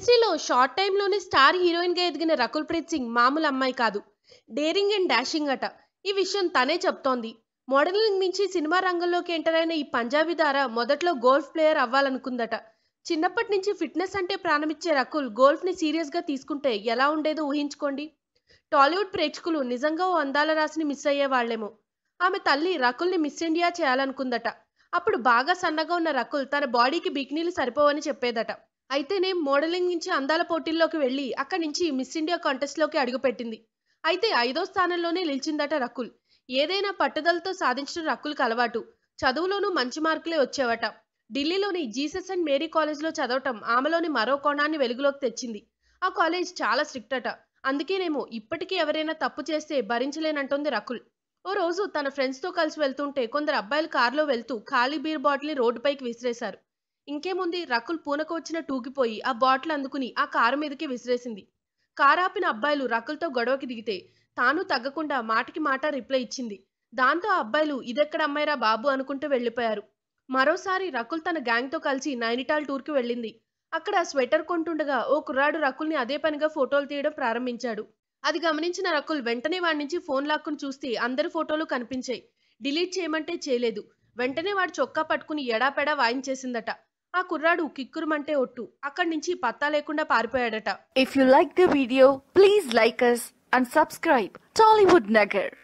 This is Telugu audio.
ఇండస్ట్రీలో షార్ట్ టైంలోనే స్టార్ హీరోయిన్గా ఎదిగిన రకుల్ ప్రీత్ సింగ్ మామూలు అమ్మాయి కాదు డేరింగ్ అండ్ డాషింగ్ అట ఈ విషయం తనే చెప్తోంది మోడలింగ్ మించి సినిమా రంగంలోకి ఎంటర్ అయిన ఈ పంజాబీ ధార మొదట్లో గోల్ఫ్ ప్లేయర్ అవ్వాలనుకుందట చిన్నప్పటి నుంచి ఫిట్నెస్ అంటే ప్రారంభించే రకుల్ గోల్ఫ్ని సీరియస్గా తీసుకుంటే ఎలా ఉండేదో ఊహించుకోండి టాలీవుడ్ ప్రేక్షకులు నిజంగా ఓ అందాల రాసిని మిస్ అయ్యేవాళ్లేమో ఆమె తల్లి రకుల్ని మిస్ ఇండియా చేయాలనుకుందట అప్పుడు బాగా సన్నగా ఉన్న రకుల్ తన బాడీకి బికినీలు సరిపోవని చెప్పేదట అయితేనే మోడలింగ్ నుంచి అందాల పోటీల్లోకి వెళ్ళి అక్కడి నుంచి మిస్ ఇండియా కాంటెస్ట్లోకి అడుగుపెట్టింది అయితే ఐదో స్థానంలోనే నిలిచిందట రకుల్ ఏదైనా పట్టుదలతో సాధించిన రకుల్కి అలవాటు చదువులోనూ మంచి మార్కులే వచ్చేవట ఢిల్లీలోని జీసస్ అండ్ మేరీ కాలేజ్లో చదవటం ఆమెలోని మరో కోణాన్ని వెలుగులోకి తెచ్చింది ఆ కాలేజ్ చాలా స్ట్రిక్ట్ అట అందుకేనేమో ఇప్పటికీ ఎవరైనా తప్పు చేస్తే భరించలేనంటుంది రకుల్ ఓ రోజు తన ఫ్రెండ్స్తో కలిసి వెళ్తుంటే కొందరు అబ్బాయిలు కారులో వెళ్తూ ఖాళీ బీర్ బాటిల్ని రోడ్డుపైకి విసిరేశారు ఇంకేముంది రకుల్ పూనకు వచ్చిన టూకిపోయి ఆ బాటిల్ అందుకుని ఆ కారు మీదకి విసిరేసింది కారాపిన అబ్బాయిలు రకుల్తో గొడవకి దిగితే తాను తగ్గకుండా మాటకి మాట రిప్లై ఇచ్చింది దాంతో అబ్బాయిలు ఇదెక్కడ అమ్మాయిరా బాబు అనుకుంటూ వెళ్ళిపోయారు మరోసారి రకుల్ తన గ్యాంగ్తో కలిసి నైనిటాల్ టూర్కి వెళ్ళింది అక్కడ స్వెటర్ కొంటుండగా ఓ కుర్రాడు రకుల్ని అదే పనిగా ఫోటోలు తీయడం ప్రారంభించాడు అది గమనించిన రకుల్ వెంటనే వాడి నుంచి ఫోన్ లాక్కుని చూస్తే అందరి ఫోటోలు కనిపించాయి డిలీట్ చేయమంటే చేయలేదు వెంటనే వాడు చొక్కా పట్టుకుని ఎడాపెడా వాయించేసిందట ఆ కుర్రాడు కిక్కురమంటే ఒట్టు అక్కడి నుంచి పత్తా లేకుండా పారిపోయాడట if you like the video please like us and subscribe Tollywood Nagar